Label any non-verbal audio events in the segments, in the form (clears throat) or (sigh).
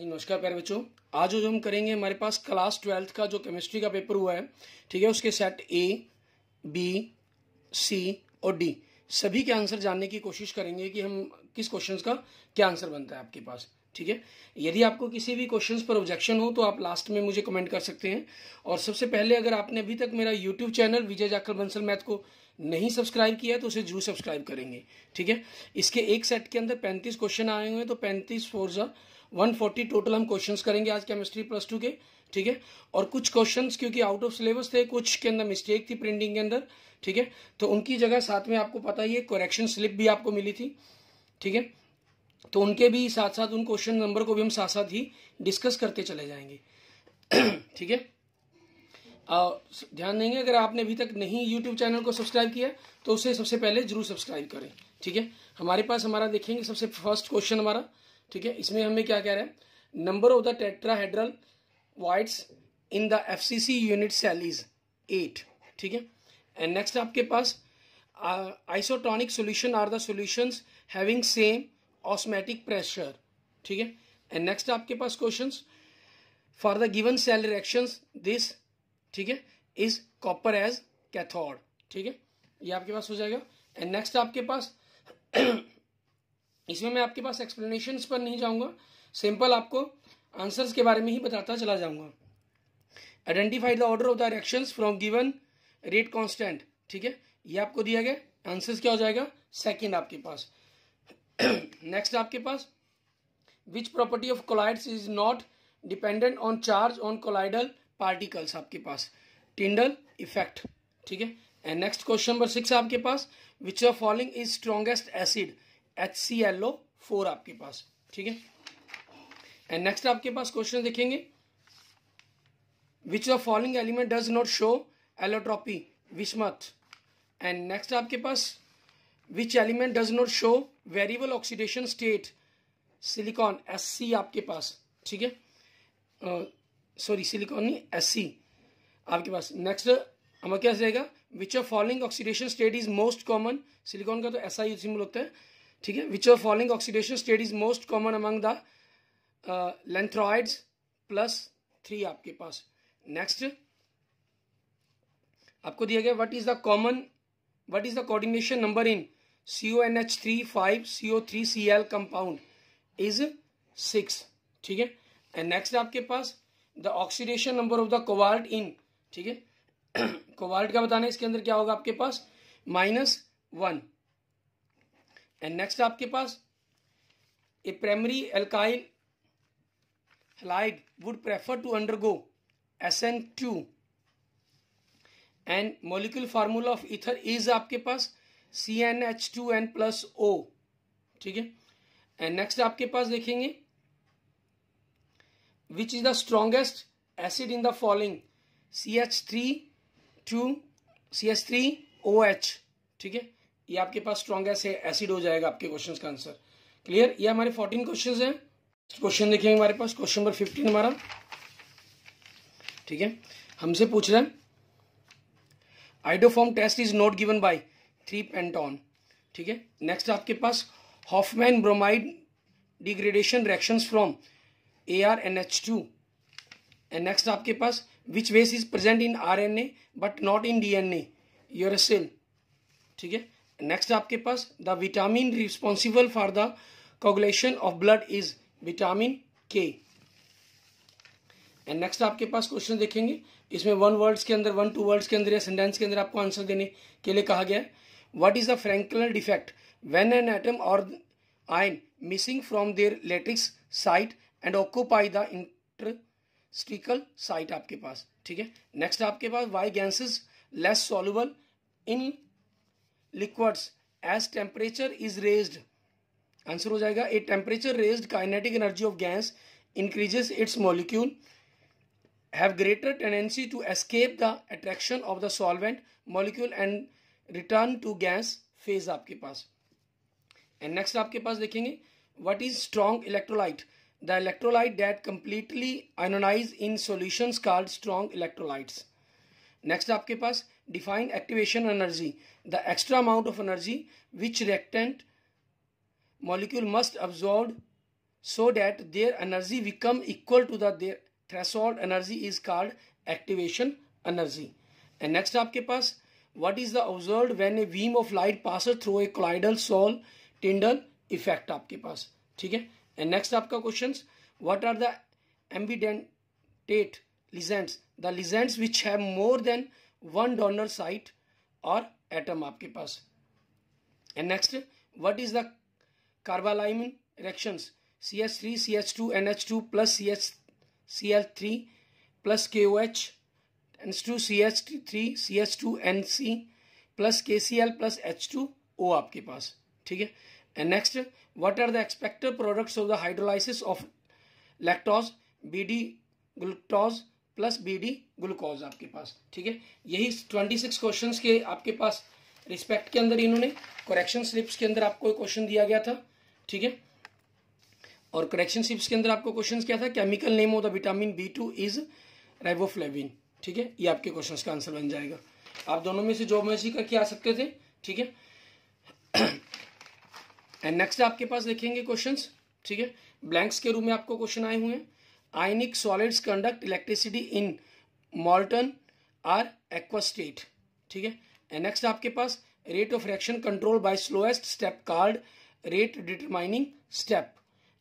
नमस्कार प्यारे बच्चों आज जो हम करेंगे हमारे पास क्लास ट्वेल्थ का जो केमिस्ट्री का पेपर हुआ है ठीक है उसके सेट ए बी सी और डी सभी के आंसर जानने की कोशिश करेंगे कि हम किस क्वेश्चंस का क्या आंसर बनता है आपके पास ठीक है यदि आपको किसी भी क्वेश्चंस पर ऑब्जेक्शन हो तो आप लास्ट में मुझे कमेंट कर सकते हैं और सबसे पहले अगर आपने अभी तक मेरा यूट्यूब चैनल विजय जाकर बंसल मैथ को नहीं सब्सक्राइब किया है तो उसे जरूर सब्सक्राइब करेंगे ठीक है इसके एक सेट के अंदर पैंतीस क्वेश्चन आए हुए हैं तो पैंतीस फोर्जा 140 टोटल हम क्वेश्चंस करेंगे आज केमिस्ट्री प्लस टू के ठीक है और कुछ क्वेश्चंस क्योंकि आउट ऑफ सिलेबस थे कुछ के अंदर मिस्टेक थी प्रिंटिंग के अंदर ठीक है तो उनकी जगह साथ में आपको पता ही है करेक्शन स्लिप भी आपको मिली थी ठीक है तो उनके भी साथ साथ उन क्वेश्चन नंबर को भी हम साथ साथ ही डिस्कस करते चले जाएंगे (clears throat) ठीक है ध्यान देंगे अगर आपने अभी तक नहीं यूट्यूब चैनल को सब्सक्राइब किया तो उसे सबसे पहले जरूर सब्सक्राइब करें ठीक है हमारे पास हमारा देखेंगे सबसे फर्स्ट क्वेश्चन हमारा ठीक है इसमें हमें क्या कह रहे हैं number of the tetrahedral voids in the F C C unit cell is eight ठीक है एंड नेक्स्ट आपके पास isotonic solution are the solutions having same osmotic pressure ठीक है एंड नेक्स्ट आपके पास question for the given cell reaction this ठीक है इज कॉपर एज कैथोड ठीक है ये आपके पास हो जाएगा एंड नेक्स्ट आपके पास इसमें मैं आपके पास एक्सप्लेनेशंस पर नहीं जाऊंगा सिंपल आपको आंसर्स के बारे में ही बताता चला जाऊंगा identify the order of the reactions from given rate constant ठीक है ये आपको दिया गया आंसर्स क्या हो जाएगा सेकंड आपके पास नेक्स्ट (clears throat) आपके पास which property of colloids is not dependent on charge on colloidal particles आपके पास टिंडल इफेक्ट ठीक है and next question number six आपके पास which of following is strongest acid H C L O four आपके पास ठीक है एंड नेक्स्ट आपके पास क्वेश्चन देखेंगे which the following element does not show allotropy which and next आपके पास which element does not show variable oxidation state silicon S C आपके पास ठीक है सॉरी uh, सिलिकॉन नहीं एस सी आपके पास नेक्स्ट हमारे क्या रहेगा which of following oxidation state is most common silicon का तो ऐसा ही सिंबल होता है ठीक है which of following oxidation state is most common among the lanthanoids plus three आपके पास नेक्स्ट आपको दिया गया what is the common what is the coordination number in C O N H three five C O three C L compound is six ठीक है and next आपके पास the oxidation number of the cobalt in ठीक है cobalt (coughs) का बताना है इसके अंदर क्या होगा आपके पास माइनस वन एंड नेक्स्ट आपके पास a primary alkyl halide would prefer to undergo S N two and molecule formula of ether is आपके पास C N H two N plus O ठीक है एंड नेक्स्ट आपके पास देखेंगे which is the strongest acid in the following C H three two C H three O H ठीक है ये आपके पास स्ट्रॉन्गेस्ट है एसिड हो जाएगा आपके क्वेश्चन का आंसर क्लियर ये हमारे फोर्टीन क्वेश्चन है क्वेश्चन देखिए हमारे पास क्वेश्चन नंबर फिफ्टीन हमारा ठीक है हमसे पूछ रहे हैं iodoform test is not given by three pentanone ठीक है नेक्स्ट आपके पास Hofmann bromide degradation reactions from A R N H two and next आपके पास which base is present in R N A but not in D N A your cell ठीक है next आपके पास the vitamin responsible for the coagulation of blood is vitamin K and next आपके पास question देखेंगे इसमें one words के अंदर वन टू वर्ड्स के अंदर या सेंटेंस के अंदर आपको आंसर देने के लिए कहा गया है what is the Frenkel defect when an atom or ion missing from their lattice site and occupy the interstitial site आपके पास ठीक है नेक्स्ट आपके पास why gases less soluble in liquids as temperature is raised answer हो जाएगा a temperature raised kinetic energy of gas increases its molecule have greater tendency to escape the attraction of the solvent molecule and return to gas phase आपके पास and next आपके पास देखेंगे what is strong electrolyte the electrolyte that completely ionize in solution called strong electrolytes next आपके पास define activation energy, the extra amount of energy which reactant molecule must absorb so that their energy become equal to the their threshold energy is called activation energy. And next आपके पास what is the observed when a beam of light passes through a colloidal sol tyndall effect आपके पास ठीक है and next आपका what are the ambidentate ligands the ligands which have more than one donor site or atom आपके पास and next what is the carbylamine reaction C H three C H two N H two plus C H C H three plus K O H N two C H three C H two N C plus K C L plus H two O आपके पास ठीक है and next what are the expected products of the hydrolysis of lactose B D glucose plus B D glucose आपके पास ठीक है यही twenty six question के आपके पास रिस्पेक्ट के अंदर इन्होंने करेक्शन स्लिप्स के अंदर आपको क्वेश्चन दिया गया था ठीक है और करेक्शन स्लिप्स के अंदर आपको क्वेश्चन क्या था chemical name of the vitamin B two is riboflavin ठीक है ये आपके क्वेश्चन का आंसर बन जाएगा आप दोनों में से जो मर्जी करके आ सकते थे ठीक है एंड (coughs) नेक्स्ट आपके पास देखेंगे क्वेश्चंस ठीक है ब्लैंक्स के रूम में आपको क्वेश्चन आए हुए हैं ionic solids conduct electricity in molten or aqueous state ठीक है एंड नेक्स्ट आपके पास rate of reaction control by slowest step called rate determining step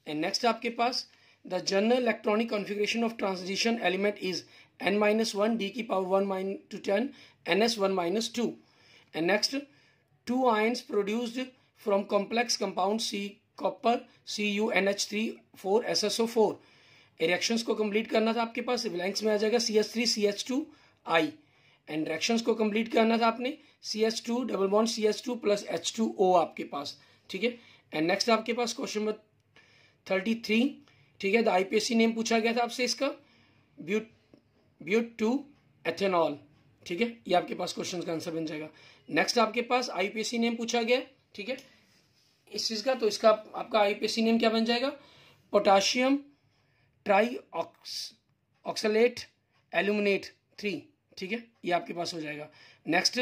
and next आपके पास the general electronic configuration of transition element is N minus one D की power one minus to ten N S one minus two and next two ions produced from complex compound C copper C U N H three four S S O four reactions को complete करना था आपके पास blanks में आ जाएगा C S three C H two I and reactions को complete करना था आपने C H two double bond C S two plus H two O आपके पास ठीक है एंड नेक्स्ट आपके पास क्वेश्चन नंबर थर्टी थ्री ठीक है द आईपीएससी नेम पूछा गया था आपसे इसका ब्यूट ब्यूट टू एथेनॉल ठीक है ये आपके पास क्वेश्चन का आंसर बन जाएगा नेक्स्ट आपके पास आईपीएससी नेम पूछा गया ठीक है इस चीज़ का तो इसका आपका आईपीएससी नेम क्या बन जाएगा potassium tri oxalate aluminate three ठीक है ये आपके पास हो जाएगा next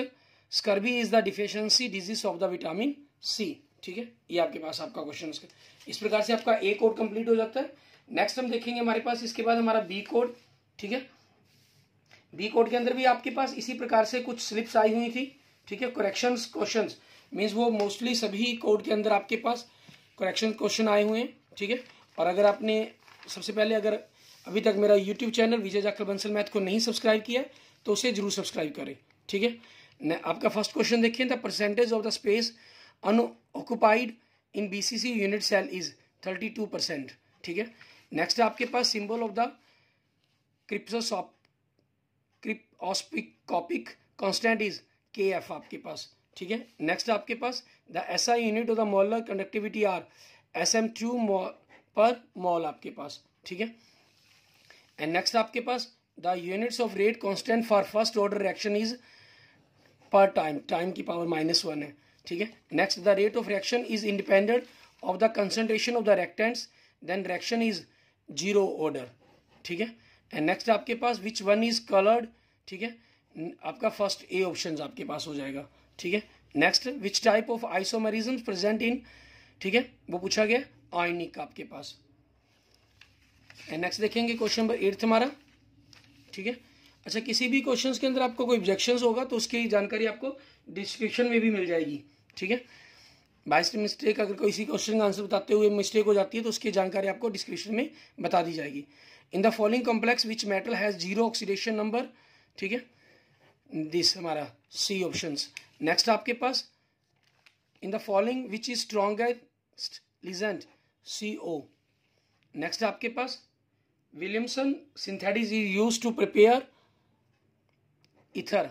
scurvy is the deficiency disease of the vitamin C ठीक है ये आपके पास आपका क्वेश्चन इस प्रकार से आपका ए कोड कंप्लीट हो जाता है नेक्स्ट हम देखेंगे हमारे पास इसके बाद हमारा बी कोड ठीक है बी कोड के अंदर भी आपके पास इसी प्रकार से कुछ स्लिप्स आई हुई थी ठीक है करेक्शन क्वेश्चन मीन्स वो मोस्टली सभी कोड के अंदर आपके पास करेक्शन क्वेश्चन आए हुए हैं ठीक है और अगर आपने सबसे पहले अगर अभी तक मेरा यूट्यूब चैनल विजय जाकर बंसल मैथ को नहीं सब्सक्राइब किया तो उसे जरूर सब्सक्राइब करें ठीक है आपका फर्स्ट क्वेश्चन देखिए the percentage of the space unoccupied in B C C unit cell is thirty two percent ठीक है नेक्स्ट आपके पास symbol of the cryoscopic cryoscopic constant is K F आपके पास ठीक है नेक्स्ट आपके पास the S I unit of the molar conductivity are S M two per mol आपके पास ठीक है एंड नेक्स्ट आपके पास the units of rate constant for first order reaction is per time time की पावर माइनस वन है ठीक है next the rate of reaction is independent of the concentration of the reactants then reaction is zero order ठीक है and next आपके पास which one is coloured ठीक है आपका फर्स्ट ए ऑप्शन आपके पास हो जाएगा ठीक है next which type of isomerism present in ठीक है वो पूछा गया आयनिक आपके पास एंड नेक्स्ट देखेंगे क्वेश्चन नंबर एट्थ हमारा ठीक है अच्छा किसी भी क्वेश्चन के अंदर आपको कोई ऑब्जेक्शन होगा तो उसकी जानकारी आपको डिस्क्रिप्शन में भी मिल जाएगी ठीक है बाइस मिस्टेक अगर कोई इसी क्वेश्चन का आंसर बताते हुए मिस्टेक हो जाती है तो उसकी जानकारी आपको डिस्क्रिप्शन में बता दी जाएगी in the following complex which metal has zero oxidation number ठीक है दिस हमारा सी ऑप्शन नेक्स्ट आपके पास in the following which is strongest ligand C O next आपके पास Williamson synthetic is use to prepare ether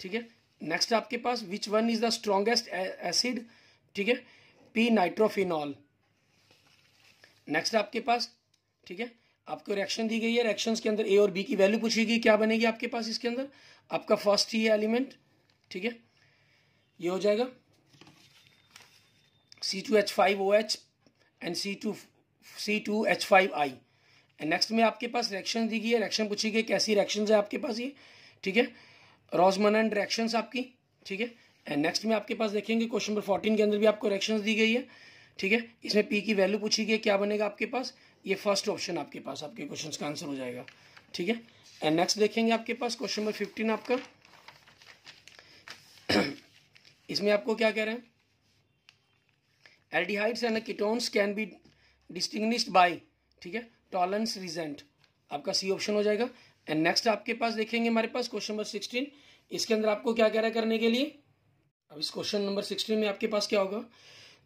ठीक है next आपके पास which one is the strongest acid ठीक है पी नाइट्रोफिनॉल नेक्स्ट आपके पास ठीक है आपको रिएक्शन दी गई है रिएक्शंस के अंदर ए और बी की वैल्यू पूछी गई क्या बनेगी आपके पास इसके अंदर आपका फर्स्ट ही एलिमेंट ठीक है ये हो जाएगा C two H five O H and C two C two H five I and next में आपके पास रिएक्शन दी गई है रिएक्शन पूछी गई कैसी रिएक्शन है आपके पास ये ठीक है रोजमनन रिएक्शन आपकी ठीक है एंड नेक्स्ट में आपके पास देखेंगे क्वेश्चन नंबर फोर्टीन के अंदर भी आपको रिएक्शन दी गई है ठीक है इसमें पी की वैल्यू पूछी गई क्या बनेगा आपके पास ये फर्स्ट ऑप्शन आपके पास आपके क्वेश्चन का आंसर हो जाएगा ठीक है एंड नेक्स्ट देखेंगे आपके पास क्वेश्चन नंबर फिफ्टीन आपका (coughs) इसमें आपको क्या कह रहे हैं aldehydes and ketones can be distinguished by ठीक है टॉलेंस रिजेंट आपका सी ऑप्शन हो जाएगा एंड नेक्स्ट आपके पास देखेंगे हमारे पास क्वेश्चन नंबर सिक्सटीन इसके अंदर आपको क्या कह रहा है करने के लिए अब इस क्वेश्चन नंबर सिक्सटीन में आपके पास क्या होगा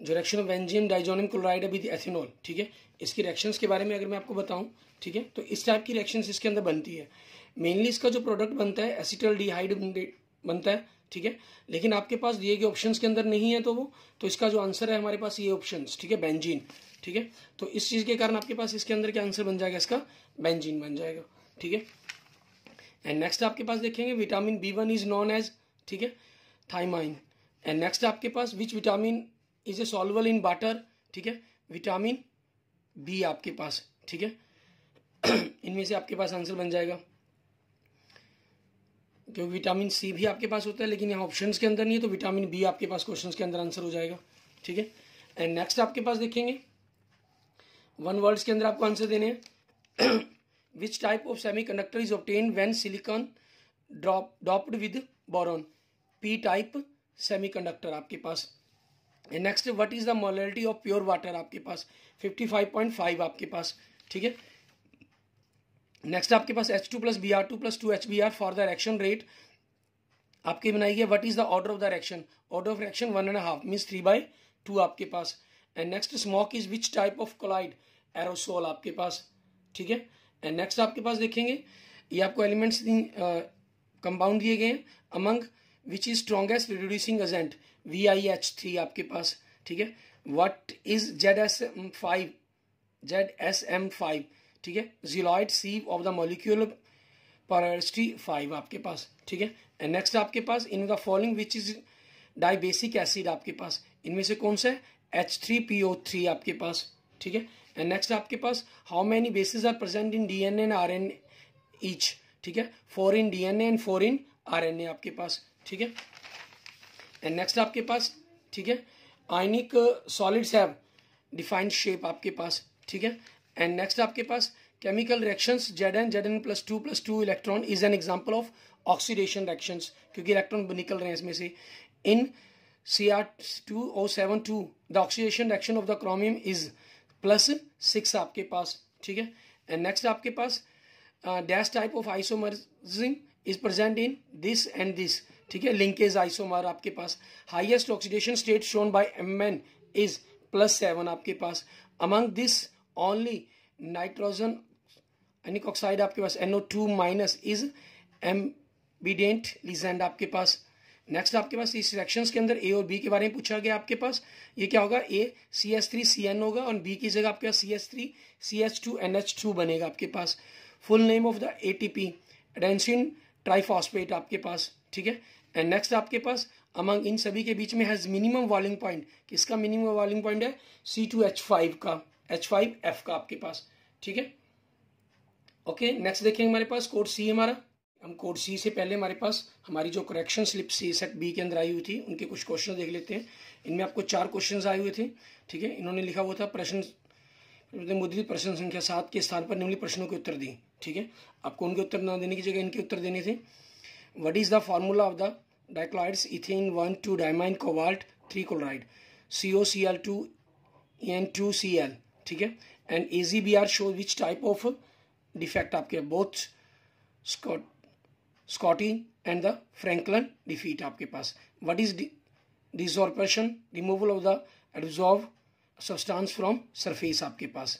जो रिएक्शन ऑफ एंजियम डाइजोनियम क्लोराइड विद एथेनॉल ठीक है इसकी रिएक्शंस के बारे में अगर मैं आपको बताऊं ठीक है तो इस टाइप की रिएक्शंस इसके अंदर बनती है मेनली इसका जो प्रोडक्ट बनता है एसिटल डिहाइड बनता है ठीक है लेकिन आपके पास दिए गए ऑप्शन के अंदर नहीं है तो वो तो इसका जो आंसर है हमारे पास ये ऑप्शन ठीक है बेंजीन ठीक है तो इस चीज़ के कारण आपके पास इसके अंदर क्या आंसर बन जाएगा इसका बेंजीन बन जाएगा ठीक है एंड नेक्स्ट आपके पास देखेंगे vitamin B one is known as ठीक है थाइमाइन एंड नेक्स्ट आपके पास which vitamin is a soluble in water ठीक है विटामिन बी आपके पास ठीक है (coughs) इनमें से आपके पास आंसर बन जाएगा क्योंकि विटामिन सी भी आपके पास होता है लेकिन यहाँ ऑप्शन के अंदर नहीं है तो विटामिन बी आपके पास क्वेश्चन के अंदर आंसर हो जाएगा ठीक है एंड नेक्स्ट आपके पास देखेंगे वन वर्ड्स के अंदर आपको आंसर देने हैं which type of semiconductor is obtained when silicon drop doped with boron P type semiconductor आपके पास next what is the molarity of pure water आपके पास 55.5 आपके पास ठीक है नेक्स्ट आपके पास H two plus B R two plus two H B R for the reaction rate आपकी बनाई है what is the order of the reaction order of reaction one and half mean three by two आपके पास and next smoke is which type of colloid aerosol आपके पास ठीक है and next आपके पास देखेंगे ये आपको एलिमेंट्स कंपाउंड दिए गए हैं among which is strongest reducing agent V I H three आपके पास ठीक है what is Z S M five Z S M five ठीक है zeolite sieve of the molecule परस्ट्री फाइव आपके पास ठीक है एंड नेक्स्ट आपके पास in the following which is dibasic acid आपके पास इनमें से कौन सा है H three P O three आपके पास ठीक है एंड नेक्स्ट आपके पास how many bases are present in D N and R N each ठीक है four in D N A and four in R N A आपके पास ठीक है एंड नेक्स्ट आपके पास ठीक है ionic solids have defined shape आपके पास ठीक है एंड नेक्स्ट आपके पास chemical reactions Z N Z N plus two plus two electron is an example of oxidation reactions क्योंकि इलेक्ट्रॉन निकल रहे हैं इसमें से in C R two O seven two the oxidation reaction of the chromium is plus six आपके पास ठीक है एंड नेक्स्ट आपके पास dash type of isomerism is present in this and this ठीक है लिंकेज आइसोमर आपके पास highest oxidation state shown by M N is plus seven आपके पास among this only nitrogen anionic oxide आपके पास NO two minus is ambident ligand आपके पास नेक्स्ट आपके पास इस रिएक्शन के अंदर ए और बी के बारे में पूछा गया आपके पास ये क्या होगा A C S three C N होगा और बी की जगह आपके पास C S three C S two N H two बनेगा आपके पास full name of the A T P adenosine triphosphate आपके पास ठीक है एंड नेक्स्ट आपके पास अमंग इन सभी के बीच में हैज़ मिनिमम वॉलिंग पॉइंट किसका मिनिमम वॉलिंग पॉइंट है सी टू एच फाइव का एच फाइव एफ का आपके पास ठीक है ओके नेक्स्ट देखेंगे हमारे पास कोड सी हमारा हम कोड सी से पहले हमारे पास हमारी जो correction slip C set B के अंदर आई हुई थी उनके कुछ क्वेश्चन देख लेते हैं इनमें आपको चार क्वेश्चन आए हुए थे ठीक है इन्होंने लिखा हुआ था प्रश्न मुद्रित प्रश्न संख्या सात के स्थान पर निम्नलिखित प्रश्नों के उत्तर दी ठीक है आपको उनके उत्तर ना देने की जगह इनके उत्तर देने थे what is the formula of the dichlorides ethane one two diamine cobalt three chloride C O C L two N two C L ठीक है and A G B R show which type of defect आपके both Schottky and the Frenkel defect आपके पास what is desorption removal of the absorb substance from surface आपके पास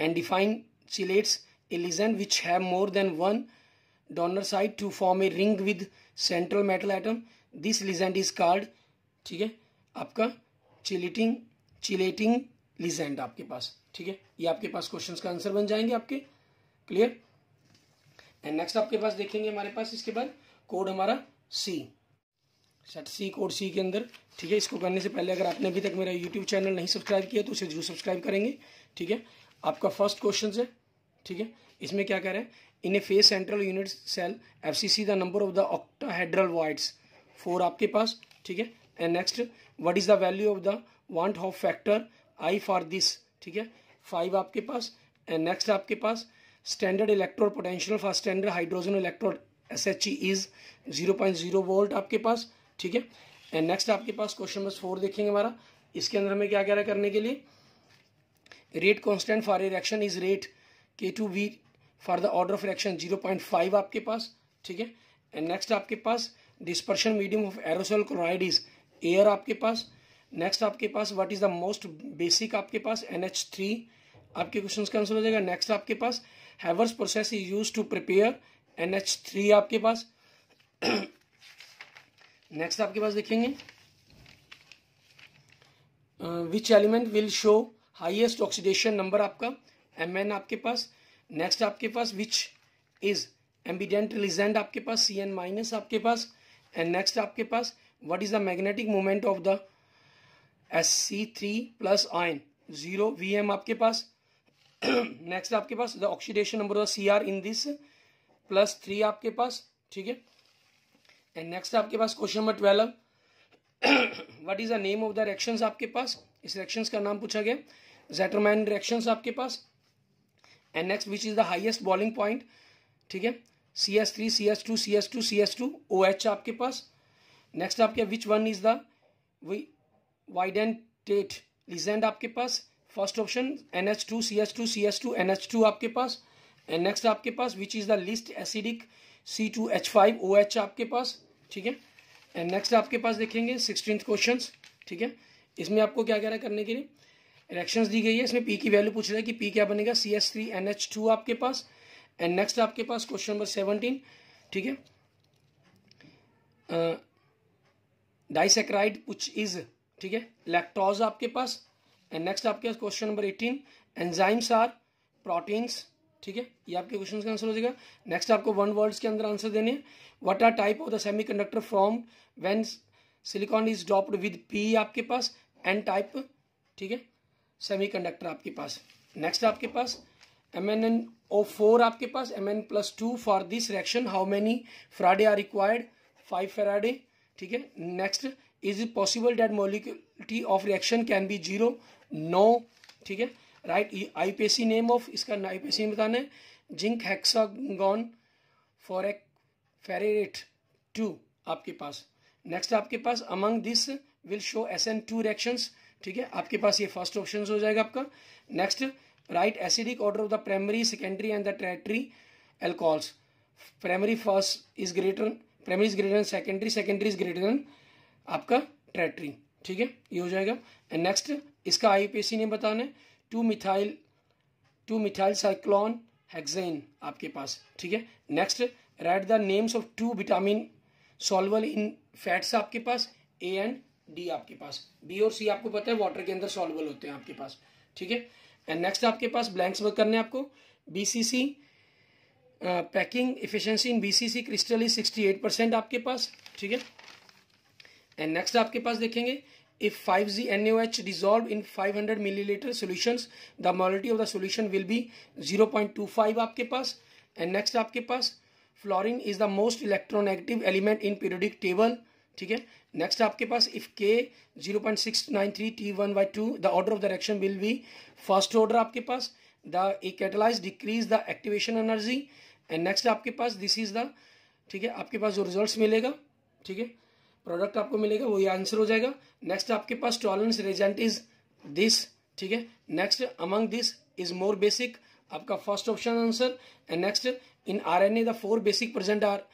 and define chelates a ligand which have more than one donor side to form a ring with central metal atom this ligand is called ठीक है आपका chelating chelating legend आपके पास ठीक है ये आपके पास क्वेश्चंस का आंसर बन जाएंगे आपके क्लियर एंड नेक्स्ट आपके पास देखेंगे हमारे पास इसके बाद कोड हमारा सी सेट सी कोड सी के अंदर ठीक है इसको करने से पहले अगर आपने अभी तक मेरा यूट्यूब चैनल नहीं सब्सक्राइब किया तो उसे जरूर सब्सक्राइब करेंगे ठीक है आपका फर्स्ट क्वेश्चन है ठीक है इसमें क्या कह रहे हैं in a face central unit cell F C C the number of the octahedral voids four आपके पास ठीक है and next what is the value of the van't Hoff factor I for this ठीक है फाइव आपके पास and next आपके पास standard electrode potential for standard hydrogen electrode S H E is zero point zero volt आपके पास ठीक है एंड नेक्स्ट आपके पास क्वेश्चन नंबर फोर देखेंगे हमारा इसके अंदर हमें क्या कह रहा है करने के लिए rate constant for a reaction is rate K two V for the order of reaction zero point five आपके पास ठीक है एंड नेक्स्ट आपके पास dispersion medium of aerosol chloride is air आपके पास नेक्स्ट आपके पास what is the most basic आपके पास एन एच थ्री आपके क्वेश्चन का आंसर हो जाएगा नेक्स्ट आपके पास Haber's process is use to prepare N H three आपके पास नेक्स्ट आपके पास देखेंगे which element will show highest oxidation number आपका एम एन आपके पास नेक्स्ट आपके पास विच इज एम्बिडेंट रिजेंट आपके पास सी एन माइनस आपके पास एंड नेक्स्ट आपके पास what is the magnetic moment of the S C three plus ion zero B M आपके पास नेक्स्ट (clears throat) आपके पास the oxidation number of C R in this plus three आपके पास ठीक है एंड नेक्स्ट आपके पास question number twelve what is the name of the reactions आपके पास इस रिएक्शंस का नाम पूछा गया जेटरमैन रिएक्शन आपके पास and next which is the highest boiling point ठीक है C S three C S two C S two C S two O H आपके पास नेक्स्ट आपके which one is the bidentate reagent आपके पास first option N H two C H two C H two N H two आपके पास and next आपके पास which is the least acidic C two H five O H आपके पास ठीक है एंड नेक्स्ट आपके पास देखेंगे सिक्सटीन क्वेश्चन ठीक है इसमें आपको क्या कह रहा है करने के लिए रिएक्शन दी गई है इसमें पी की वैल्यू पूछ रहा है कि पी क्या बनेगा C S three N H two आपके पास एंड नेक्स्ट आपके पास क्वेश्चन नंबर सेवनटीन ठीक है डाइसेक्राइड विच इज ठीक है लैक्टोज आपके पास एंड नेक्स्ट आपके पास question number eighteen enzymes are proteins ठीक है ये आपके क्वेश्चन का आंसर हो जाएगा नेक्स्ट आपको वन वर्ड्स के अंदर आंसर देने हैं what are type of the semiconductor form when silicon is doped with P आपके पास एन टाइप ठीक है सेमी कंडक्टर आपके पास नेक्स्ट आपके पास M N N O four आपके पास M N plus two for this reaction how many faraday are required five faraday ठीक है next is it possible that molecularity of reaction can be zero no ठीक है write IUPAC name of इसका IUPAC name बताना है zinc हेक्सागॉन फॉरेक ferrate two आपके पास नेक्स्ट आपके पास among this will show S N two reactions ठीक है आपके पास ये फर्स्ट ऑप्शन हो जाएगा आपका next write acidic order of the primary secondary and the tertiary alcohols primary first is greater primary is greater secondary secondary is greater आपका tertiary ठीक है ये हो जाएगा एंड नेक्स्ट इसका आईपीसी ने बताना है two methyl two methyl cyclohexane आपके पास ठीक है next write the names of two vitamin soluble in fats आपके पास ए एंड डी आपके पास बी और सी आपको पता है वाटर के अंदर सॉल्वल होते हैं आपके पास ठीक है एंड नेक्स्ट आपके पास ब्लैंक्स वर्क करने आपको B C C packing efficiency in B C C crystal is sixty eight percent आपके पास ठीक है एंड नेक्स्ट आपके पास देखेंगे if five G N O H dissolve in five hundred millilitre solution the molality of the solution will be zero point two five आपके पास and next आपके पास fluorine is the most electronegative element in periodic table ठीक है next आपके पास if K zero point six nine three T one by two the order of the reaction will be first order आपके पास the catalyst decrease the activation energy and next आपके पास this is the ठीक है आपके पास जो result मिलेगा ठीक है प्रोडक्ट आपको मिलेगा वही आंसर हो जाएगा नेक्स्ट आपके पास टॉलरेंस रेजेंट इज दिस ठीक है next among this is more basic आपका first option answer and next in R N A the four basic present are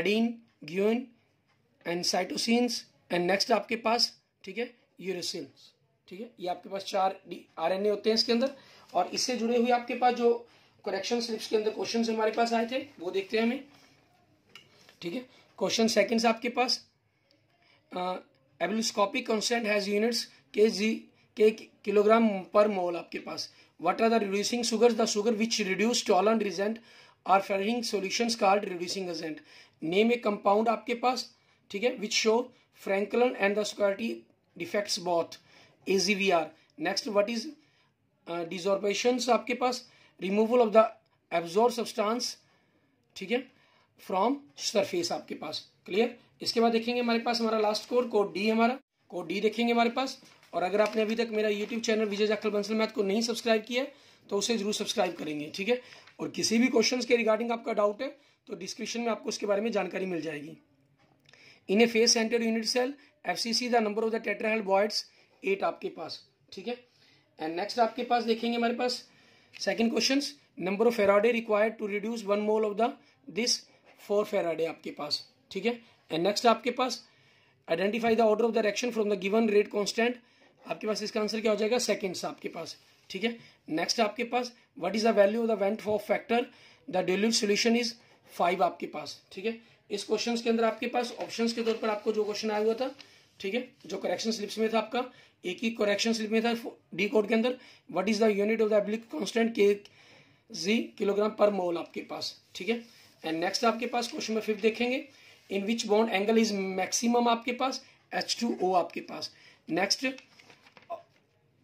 adenine guanine and cytosines and next आपके पास ठीक है यूरोसिन्स ठीक है ये आपके पास चार आर एन ए होते हैं इसके अंदर और इससे जुड़े हुए आपके पास जो करेक्शन स्लिप्स के अंदर क्वेश्चन हमारे पास आए थे वो देखते हैं हमें ठीक है क्वेश्चन सेकेंड आपके पास ebullioscopic constant has units K G K kilogram per mole आपके पास what are the reducing sugar the sugar which reduce Tollens and reagent or Fehling solution called reducing agent name a compound आपके पास ठीक है which show Frenkel and the Schottky defects both A G B R next what is desorption आपके पास removal of the absorb substance ठीक है from surface आपके पास clear इसके बाद देखेंगे हमारे पास हमारा लास्ट कोड कोड डी हमारा कोड डी देखेंगे हमारे पास और अगर आपने अभी तक मेरा YouTube channel Vijay Jakhal Bansal math को नहीं सब्सक्राइब किया तो उसे जरूर सब्सक्राइब करेंगे ठीक है और किसी भी क्वेश्चन के रिगार्डिंग आपका डाउट है तो डिस्क्रिप्शन में आपको उसके बारे में जानकारी मिल जाएगी in a face centre unit cell F C C the number of the tetrahedral voids eight आपके पास ठीक है एंड नेक्स्ट आपके पास देखेंगे हमारे पास second question number of faraday required to reduce one mole of the this four faraday आपके पास ठीक है एंड नेक्स्ट आपके पास identify the order of the reaction from the given rate constant आपके पास इसका आंसर क्या हो जाएगा सेकेंड्स आपके पास ठीक है नेक्स्ट आपके पास what is the value of the van't Hoff factor the dilute solution is five आपके पास ठीक है इस क्वेश्चन के अंदर आपके पास ऑप्शन के तौर पर आपको जो क्वेश्चन आया हुआ था ठीक है जो करेक्शन स्लिप्स में था आपका एक ही करेक्शन स्लिप में था डी कोड के अंदर what is the unit of the ebullioscopic constant K G kilogram per mole आपके पास ठीक है एंड नेक्स्ट आपके पास क्वेश्चन में फिफ्थ देखेंगे in which bond angle is maximum आपके पास एच टू ओ आपके पास next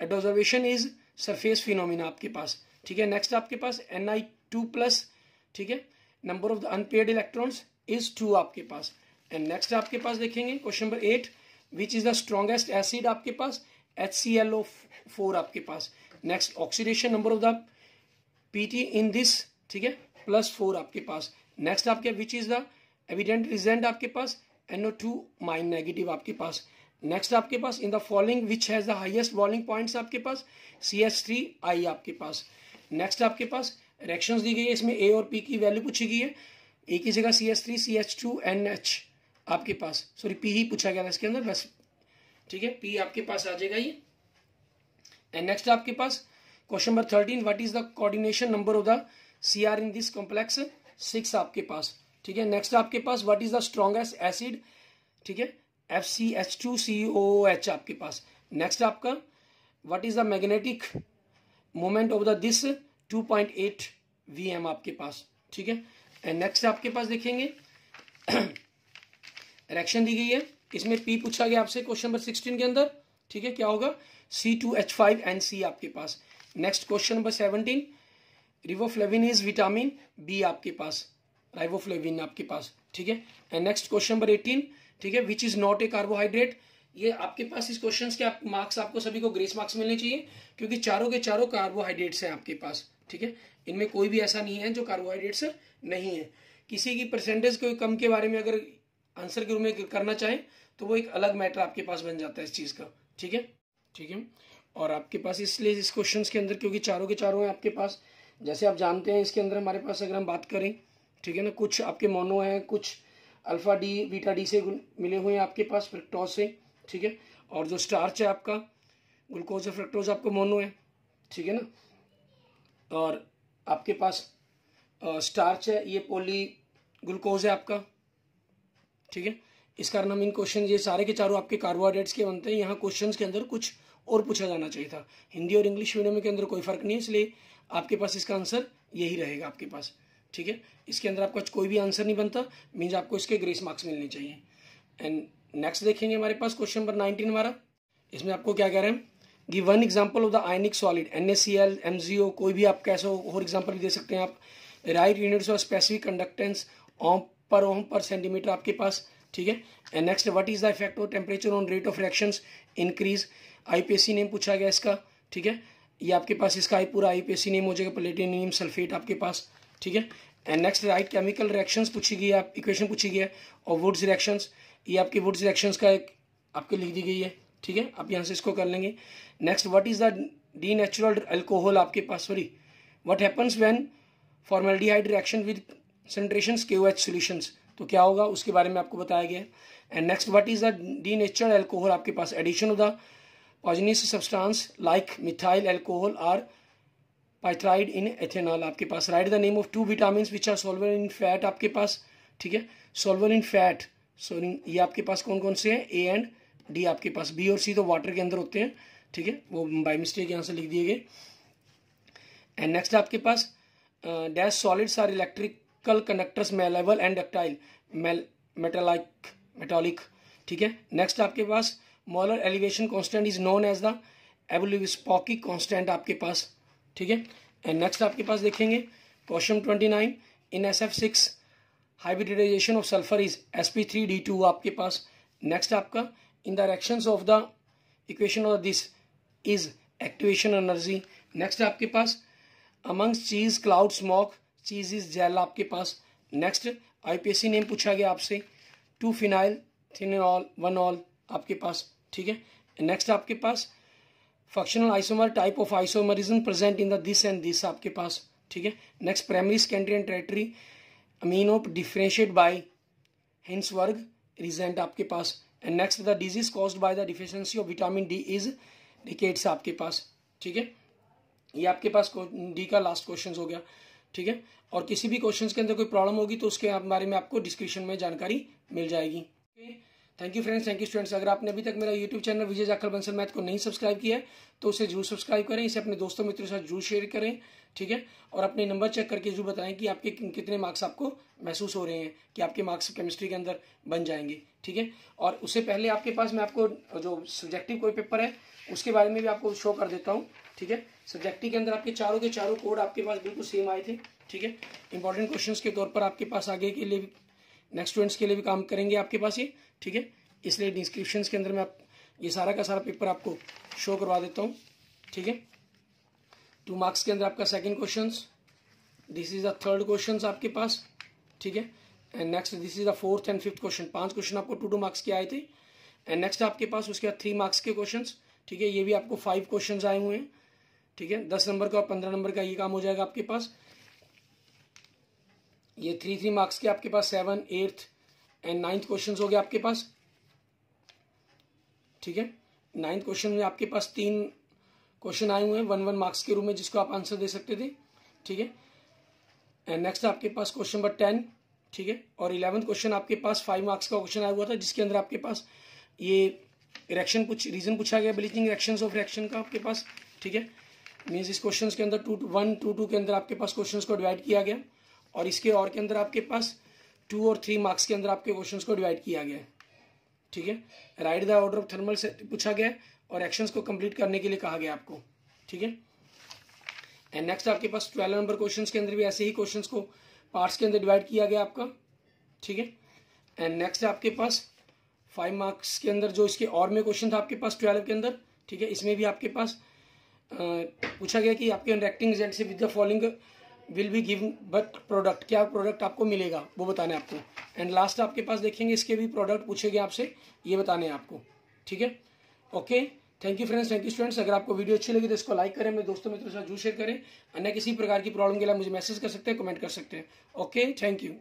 adsorption is surface phenomena आपके पास ठीक है नेक्स्ट आपके पास एन आई टू प्लस ठीक है number of the unpaired electrons is two आपके पास एंड नेक्स्ट आपके पास देखेंगे question number eight which is the strongest acid आपके पास H C L O four आपके पास next oxidation number of the P T in this ठीक है प्लस फोर आपके पास नेक्स्ट आपके which is the bidentate reagent आपके पास एनओ टू माइन नेगेटिव आपके पास नेक्स्ट आपके पास in the following which has the highest boiling point आपके पास सी एच थ्री आई आपके पास नेक्स्ट आपके पास रेक्शन दी गई है इसमें ए और पी की वैल्यू पूछी गई है ए की जगह C H three C H two N H आपके पास सॉरी पी ही पूछा गया था इसके अंदर बस ठीक है पी आपके पास आ जाएगा ये एंड नेक्स्ट आपके पास question number thirteen what is the coordination number of the C R in this complex six आपके पास ठीक है नेक्स्ट आपके पास what is the strongest acid ठीक है F C H two C O H आपके पास नेक्स्ट आपका what is the magnetic moment of the this two point eight B M आपके पास ठीक है एंड नेक्स्ट आपके पास देखेंगे रिएक्शन (coughs) दी गई है इसमें पी पूछा गया आपसे क्वेश्चन नंबर सिक्सटीन के अंदर ठीक है क्या होगा C two H five and C आपके पास next question number seventeen riboflavin is vitamin B आपके पास राइबोफ्लेविन आपके पास ठीक है and next question number eighteen ठीक है which is not a carbohydrate ये आपके पास इस क्वेश्चन के आप मार्क्स आपको सभी को ग्रेस मार्क्स मिलने चाहिए क्योंकि चारों के चारों कार्बोहाइड्रेट्स हैं आपके पास ठीक है इनमें कोई भी ऐसा नहीं है जो कार्बोहाइड्रेट्स नहीं है किसी की परसेंटेज कोई कम के बारे में अगर आंसर के रूप में करना चाहें तो वो एक अलग मैटर आपके पास बन जाता है इस चीज़ का ठीक है ठीक है और आपके पास इसलिए इस क्वेश्चन के अंदर क्योंकि चारों के चारों हैं आपके पास जैसे आप जानते हैं इसके अंदर हमारे पास अगर हम बात करें ठीक है ना कुछ आपके मोनो हैं कुछ अल्फा डी बीटा डी से मिले हुए हैं आपके पास फ्रिक्टोज से ठीक है और जो स्टार्च है आपका ग्लूकोज और फ्रिक्टोज आपका मोनो है ठीक है ना और आपके पास स्टार्च है ये पोली ग्लूकोज है आपका ठीक है इस कारण हम इन क्वेश्चन ये सारे के चारों आपके कार्बोहाइड्रेट्स के बनते हैं यहाँ क्वेश्चन के अंदर कुछ और पूछा जाना चाहिए था हिंदी और इंग्लिश मीडियम के अंदर कोई फर्क नहीं है इसलिए आपके पास इसका आंसर यही रहेगा आपके पास ठीक है इसके अंदर आपका कोई भी आंसर नहीं बनता मीन्स आपको इसके ग्रेस मार्क्स मिलने चाहिए एंड नेक्स्ट देखेंगे हमारे पास क्वेश्चन नंबर नाइनटीन हमारा इसमें आपको क्या कह रहे हैं give one example of the ionic solid N S कोई भी आप कैसे और एग्जाम्पल दे सकते हैं आप राइट यूनिट्स और specific conductance ohm per ohm per centimetre आपके पास ठीक है and next what is the effect of temperature on rate of reaction increase IUPAC name पूछा गया इसका ठीक है ये आपके पास इसका आई पूरा आईपीएससी नेम हो जाएगा प्लेटिनियम सल्फेट आपके पास ठीक है and next write chemical reactions पूछी गई है आप इक्वेशन पूछी गई है और वुड्स रिएक्शंस ये आपकी वुड्स रिएक्शंस का एक आपके लिख दी गई है ठीक है आप यहाँ से इसको कर लेंगे next what is the denatured alcohol आपके पास sorry what happens when hide reaction with concentration K O H solutions तो क्या होगा उसके बारे में आपको बताया गया है and next what is the denatured alcohol आपके पास addition of the poisonous substance like methyl alcohol or pyridine in ethanol आपके पास write the name of two vitamin which are soluble in fat आपके पास ठीक है solver in fat so ये आपके पास कौन कौन से हैं ए एंड डी आपके पास बी और सी तो वाटर के अंदर होते हैं ठीक है वो बाई मिस्टेक यहाँ से लिख दिए गए एंड नेक्स्ट आपके पास dash solids are electrical conductors malleable and ductile मेल मेटालाइक मेटॉलिक ठीक है नेक्स्ट आपके पास molar elevation constant is known as the ebullioscopic constant आपके पास ठीक है एंड नेक्स्ट आपके पास देखेंगे question twenty nine in S F six hybridization of sulphur is S P three D two आपके पास नेक्स्ट आपका in the reaction of the equation of this is activation energy next आपके पास amongst cheese cloud smoke cheese is gel आपके पास next IUPAC name पूछा गया आपसे two phenyl ol one ol आपके पास ठीक है नेक्स्ट आपके पास functional isomer type of isomerism present in the this and this आपके पास ठीक है next primary secondary and tertiary amino differentiate by Hinsberg reagent आपके पास and next the disease caused by the deficiency of vitamin D is decades आपके पास ठीक है ये आपके पास डी का लास्ट क्वेश्चन हो गया ठीक है और किसी भी क्वेश्चन के अंदर कोई प्रॉब्लम होगी तो उसके बारे में आपको डिस्क्रिप्शन में जानकारी मिल जाएगी okay. Thank you friends thank you students अगर आपने अभी तक मेरा YouTube channel Vijay Jakhal Bansal math को नहीं सब्सक्राइब किया है तो उसे जरूर सब्सक्राइब करें इसे अपने दोस्तों मित्रों के साथ जरूर शेयर करें ठीक है और अपने नंबर चेक करके जरूर बताएं कि आपके कितने मार्क्स आपको महसूस हो रहे हैं कि आपके मार्क्स केमिस्ट्री के अंदर बन जाएंगे ठीक है और उससे पहले आपके पास मैं आपको जो सब्जेक्टिव कोई पेपर है उसके बारे में भी आपको शो कर देता हूँ ठीक है सब्जेक्टिव के अंदर आपके चारों के चारों कोड आपके पास बिल्कुल सेम आए थे ठीक है इंपॉर्टेंट क्वेश्चन के तौर पर आपके पास आगे के लिए नेक्स्ट स्टूडेंट्स के लिए भी काम करेंगे आपके पास ये ठीक है इसलिए डिस्क्रिप्शन के अंदर मैं आप ये सारा का सारा पेपर आपको शो करवा देता हूँ ठीक है टू मार्क्स के अंदर आपका second question this is the third question आपके पास ठीक है and next this is the fourth and fifth question पांच क्वेश्चन आपको टू टू मार्क्स के आए थे एंड नेक्स्ट आपके पास उसके बाद थ्री मार्क्स के क्वेश्चन ठीक है ये भी आपको फाइव क्वेश्चन आए हुए हैं ठीक है दस नंबर का और पंद्रह नंबर का ये काम हो जाएगा आपके पास ये थ्री थ्री मार्क्स के आपके पास seven eighth and ninth question हो गए आपके पास ठीक है नाइन्थ क्वेश्चन में आपके पास तीन क्वेश्चन आए हुए हैं वन वन मार्क्स के रूप में जिसको आप आंसर दे सकते थे ठीक है एंड नेक्स्ट आपके पास क्वेश्चन नंबर टेन ठीक है और इलेवंथ क्वेश्चन आपके पास फाइव मार्क्स का क्वेश्चन आया हुआ था जिसके अंदर आपके पास ये रिएक्शन कुछ रीजन पूछा गया ब्लीचिंग इरेक्शन ऑफ रिएक्शन का आपके पास ठीक है मीन्स इस क्वेश्चन के अंदर टू वन टू टू के अंदर आपके पास क्वेश्चन को डिवाइड किया गया और इसके और के अंदर आपके पास टू और थ्री मार्क्स के अंदर आपके क्वेश्चंस को डिवाइड किया गया है ठीक है write the order of thermal से पूछा गया और एक्शंस को कंप्लीट करने के लिए कहा गया आपको ठीक है एंड नेक्स्ट आपके पास ट्वेल्व नंबर क्वेश्चन के अंदर भी ऐसे ही क्वेश्चन को पार्ट्स के अंदर डिवाइड किया गया आपका ठीक है एंड नेक्स्ट आपके पास फाइव मार्क्स के अंदर जो इसके और में क्वेश्चन था आपके पास ट्वेल्व के अंदर ठीक है इसमें भी आपके पास पूछा गया कि आपके इंटरेक्टिंग एजेंट से with the following will be give but product क्या प्रोडक्ट आपको मिलेगा वो बताने आपको एंड लास्ट आपके पास देखेंगे इसके भी प्रोडक्ट पूछेंगे आपसे ये बताने आपको ठीक है okay thank you friends thank you students अगर आपको वीडियो अच्छी लगी तो इसको लाइक करें मेरे दोस्तों मित्रों से साथ शेयर करें अन्य किसी प्रकार की प्रॉब्लम के लिए मुझे मैसेज कर सकते हैं कमेंट कर सकते हैं ओके थैंक यू